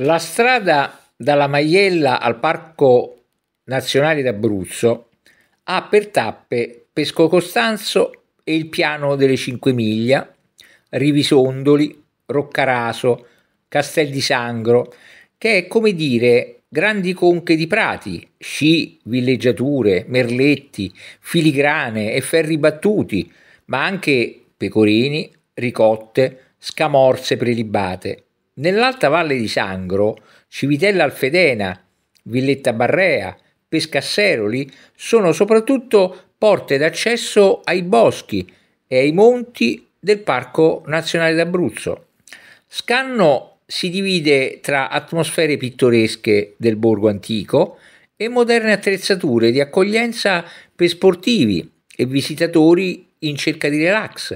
La strada dalla Maiella al Parco Nazionale d'Abruzzo ha per tappe Pesco Costanzo e il piano delle Cinque Miglia, Rivisondoli, Roccaraso, Castel di Sangro, che è come dire grandi conche di prati, sci, villeggiature, merletti, filigrane e ferri battuti, ma anche pecorini, ricotte, scamorze prelibate. Nell'alta valle di Sangro, Civitella Alfedena, Villetta Barrea, Pescasseroli sono soprattutto porte d'accesso ai boschi e ai monti del Parco Nazionale d'Abruzzo. Scanno si divide tra atmosfere pittoresche del borgo antico e moderne attrezzature di accoglienza per sportivi e visitatori in cerca di relax.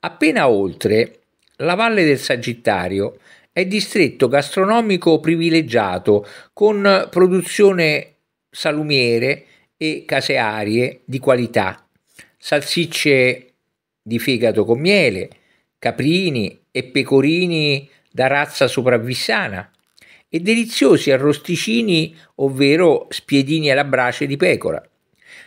Appena oltre la valle del Sagittario è distretto gastronomico privilegiato con produzione salumiere e casearie di qualità, salsicce di fegato con miele, caprini e pecorini da razza sopravvissana e deliziosi arrosticini, ovvero spiedini alla brace di pecora.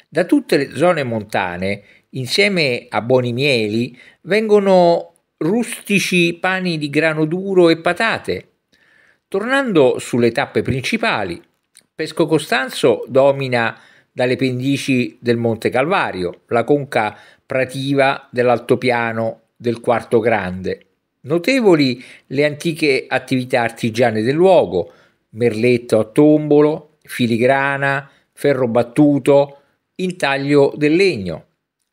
Da tutte le zone montane, insieme a buoni mieli, vengono rustici pani di grano duro e patate. Tornando sulle tappe principali, Pesco Costanzo domina dalle pendici del Monte Calvario, la conca prativa dell'altopiano del Quarto Grande. Notevoli le antiche attività artigiane del luogo, merletto a tombolo, filigrana, ferro battuto, intaglio del legno.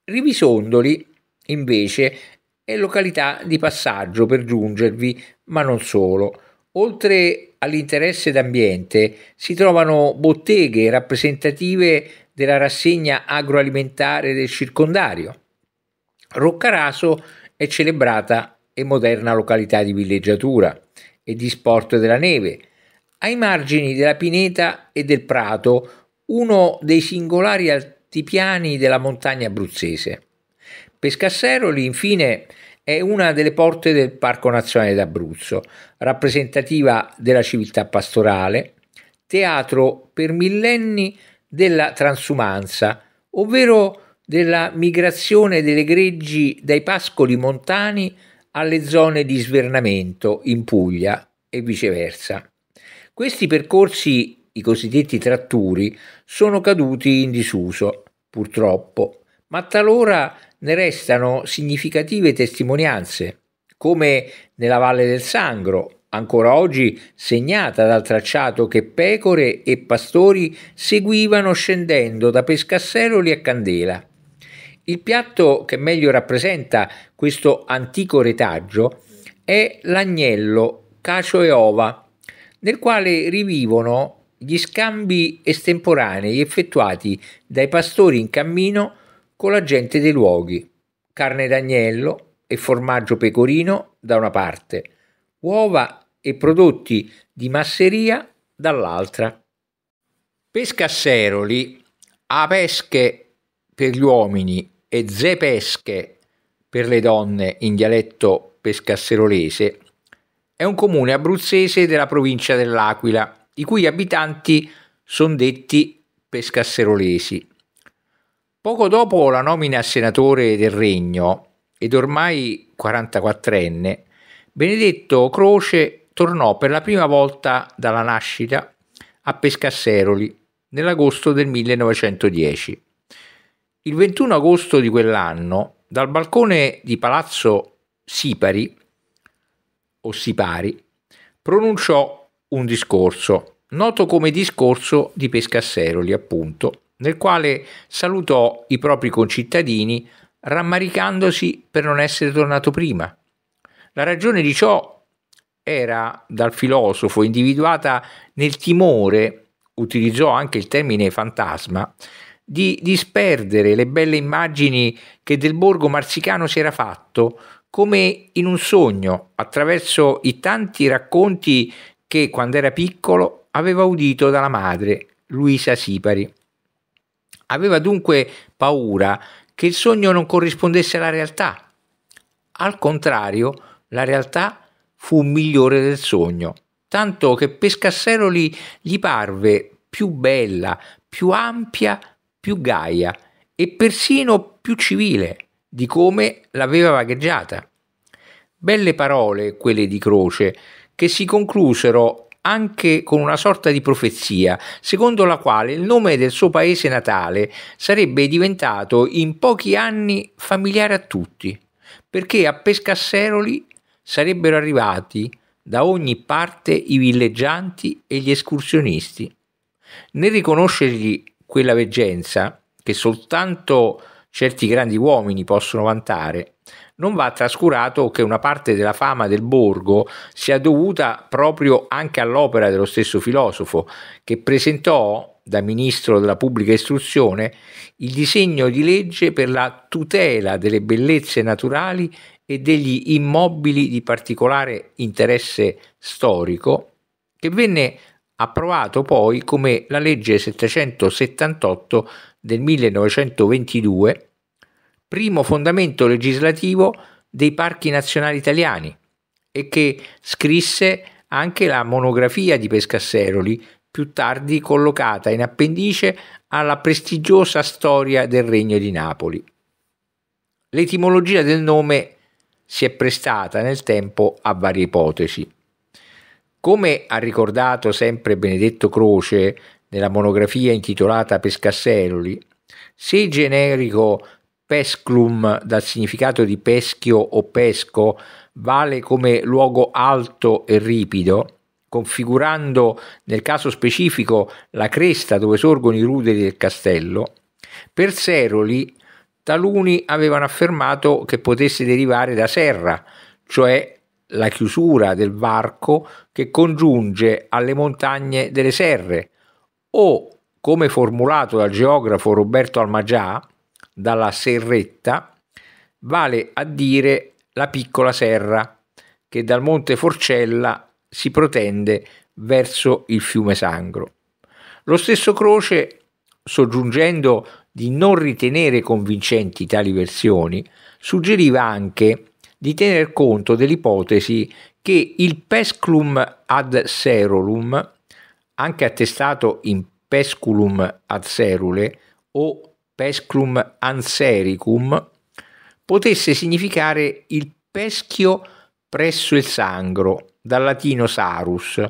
Rivisondoli, invece, e località di passaggio per giungervi, ma non solo. Oltre all'interesse d'ambiente si trovano botteghe rappresentative della rassegna agroalimentare del circondario. Roccaraso è celebrata e moderna località di villeggiatura e di sport della neve. Ai margini della pineta e del prato, uno dei singolari altipiani della montagna abruzzese. Pescasseroli infine è una delle porte del Parco Nazionale d'Abruzzo, rappresentativa della civiltà pastorale, teatro per millenni della transumanza, ovvero della migrazione delle greggi dai pascoli montani alle zone di svernamento in Puglia e viceversa. Questi percorsi, i cosiddetti tratturi, sono caduti in disuso, purtroppo, ma talora ne restano significative testimonianze, come nella Valle del Sangro, ancora oggi segnata dal tracciato che pecore e pastori seguivano scendendo da Pescasseroli a Candela. Il piatto che meglio rappresenta questo antico retaggio è l'agnello, cacio e ova, nel quale rivivono gli scambi estemporanei effettuati dai pastori in cammino con la gente dei luoghi, carne d'agnello e formaggio pecorino da una parte, uova e prodotti di masseria dall'altra. Pescasseroli a pesche per gli uomini e ze pesche per le donne in dialetto pescasserolese è un comune abruzzese della provincia dell'Aquila, i cui abitanti sono detti pescasserolesi. Poco dopo la nomina a senatore del Regno, ed ormai 44enne, Benedetto Croce tornò per la prima volta dalla nascita a Pescasseroli nell'agosto del 1910. Il 21 agosto di quell'anno, dal balcone di Palazzo Sipari, o Sipari, pronunciò un discorso, noto come discorso di Pescasseroli, appunto, nel quale salutò i propri concittadini rammaricandosi per non essere tornato prima. La ragione di ciò era dal filosofo individuata nel timore, utilizzò anche il termine fantasma, di disperdere le belle immagini che del borgo marsicano si era fatto come in un sogno attraverso i tanti racconti che quando era piccolo aveva udito dalla madre, Luisa Sipari. Aveva dunque paura che il sogno non corrispondesse alla realtà. Al contrario, la realtà fu migliore del sogno, tanto che Pescasseroli gli parve più bella, più ampia, più gaia e persino più civile di come l'aveva vagheggiata. Belle parole quelle di Croce, che si conclusero anche con una sorta di profezia, secondo la quale il nome del suo paese natale sarebbe diventato in pochi anni familiare a tutti, perché a Pescasseroli sarebbero arrivati da ogni parte i villeggianti e gli escursionisti. Nel riconoscergli quella veggenza, che soltanto certi grandi uomini possono vantare, non va trascurato che una parte della fama del borgo sia dovuta proprio anche all'opera dello stesso filosofo, che presentò, da ministro della pubblica istruzione, il disegno di legge per la tutela delle bellezze naturali e degli immobili di particolare interesse storico, che venne approvato poi come la legge 778 del 1922 primo fondamento legislativo dei parchi nazionali italiani e che scrisse anche la monografia di Pescasseroli, più tardi collocata in appendice alla prestigiosa storia del Regno di Napoli. L'etimologia del nome si è prestata nel tempo a varie ipotesi. Come ha ricordato sempre Benedetto Croce nella monografia intitolata Pescasseroli, se il generico Pesclum, dal significato di peschio o pesco, vale come luogo alto e ripido, configurando nel caso specifico la cresta dove sorgono i ruderi del castello, per Seroli taluni avevano affermato che potesse derivare da serra, cioè la chiusura del varco che congiunge alle montagne delle serre, o, come formulato dal geografo Roberto Almagià, dalla serretta vale a dire la piccola serra che dal monte Forcella si protende verso il fiume Sangro. Lo stesso Croce, soggiungendo di non ritenere convincenti tali versioni, suggeriva anche di tener conto dell'ipotesi che il Pesclum ad serulum, anche attestato in pesculum ad serule o Pesclum ansericum, potesse significare il peschio presso il sangro, dal latino sarus,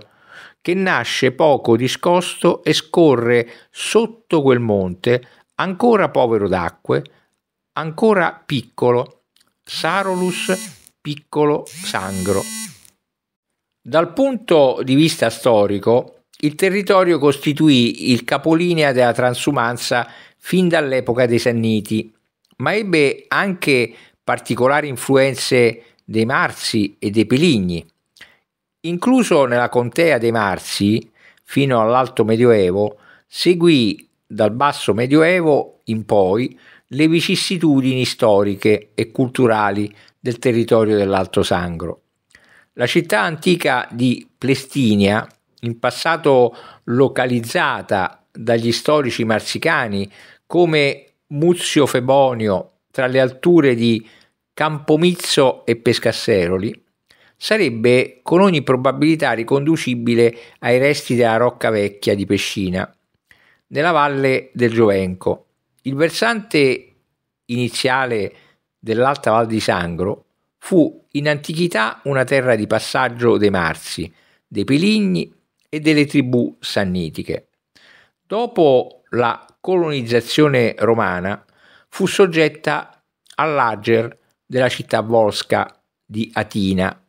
che nasce poco discosto e scorre sotto quel monte, ancora povero d'acque, ancora piccolo, sarolus piccolo sangro. Dal punto di vista storico, il territorio costituì il capolinea della transumanza fin dall'epoca dei Sanniti, ma ebbe anche particolari influenze dei Marsi e dei Peligni. Incluso nella contea dei Marsi, fino all'Alto Medioevo, seguì dal Basso Medioevo in poi le vicissitudini storiche e culturali del territorio dell'Alto Sangro. La città antica di Plestinia in passato localizzata dagli storici marsicani come Muzio Febonio tra le alture di Campomizzo e Pescasseroli, sarebbe con ogni probabilità riconducibile ai resti della Rocca Vecchia di Pescina, nella valle del Giovenco. Il versante iniziale dell'Alta Val di Sangro fu in antichità una terra di passaggio dei Marsi, dei Piligni e delle tribù sannitiche. Dopo la colonizzazione romana fu soggetta all'ager della città volsca di Atina.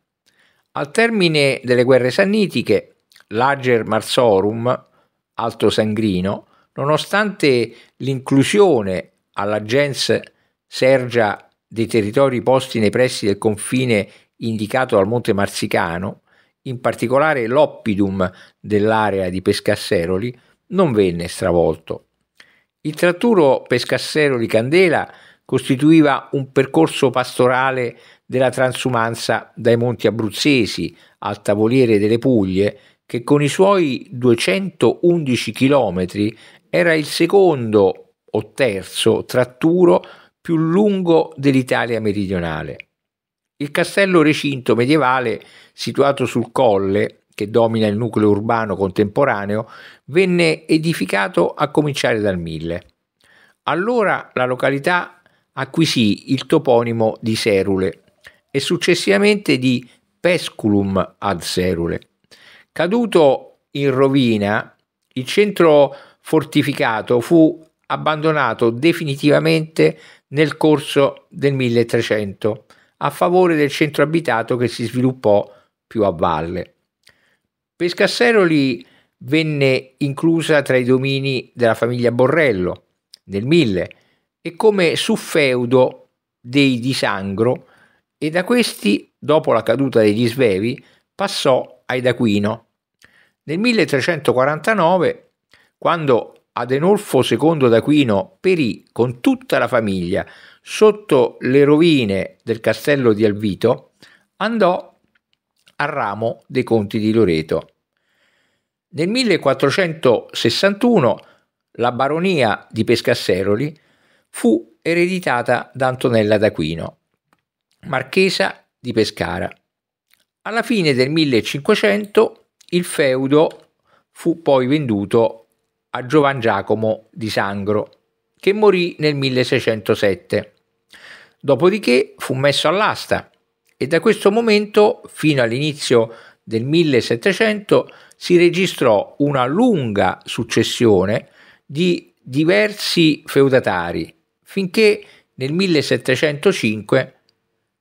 Al termine delle guerre sannitiche, l'Ager Marsorum, Alto Sangrino, nonostante l'inclusione alla gens Sergia dei territori posti nei pressi del confine indicato dal Monte Marsicano, in particolare l'oppidum dell'area di Pescasseroli, non venne stravolto. Il tratturo Pescasseroli-Candela costituiva un percorso pastorale della transumanza dai monti abruzzesi al tavoliere delle Puglie, che con i suoi 211 chilometri era il secondo o terzo tratturo più lungo dell'Italia meridionale. Il castello recinto medievale, situato sul colle che domina il nucleo urbano contemporaneo, venne edificato a cominciare dal 1000. Allora la località acquisì il toponimo di Serule e successivamente di Pesculum ad Serule. Caduto in rovina, il centro fortificato fu abbandonato definitivamente nel corso del 1300 a favore del centro abitato che si sviluppò più a valle. Pescasseroli venne inclusa tra i domini della famiglia Borrello nel 1000 e come suffeudo dei di Sangro e da questi, dopo la caduta degli Svevi, passò ai d'Aquino. Nel 1349, quando Adenolfo II d'Aquino perì con tutta la famiglia sotto le rovine del castello di Alvito, andò al ramo dei conti di Loreto. Nel 1461 la baronia di Pescasseroli fu ereditata da Antonella d'Aquino, marchesa di Pescara. Alla fine del 1500 il feudo fu poi venduto a Giovan Giacomo di Sangro, che morì nel 1607. Dopodiché fu messo all'asta e da questo momento fino all'inizio del 1700 si registrò una lunga successione di diversi feudatari, finché nel 1705,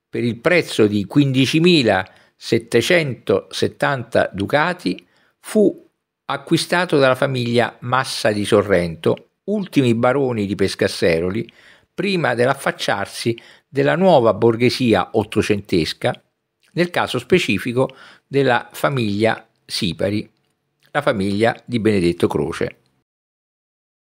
per il prezzo di 15.770 ducati, fu acquistato dalla famiglia Massa di Sorrento, ultimi baroni di Pescasseroli, prima dell'affacciarsi della nuova borghesia ottocentesca, nel caso specifico della famiglia Sipari, la famiglia di Benedetto Croce.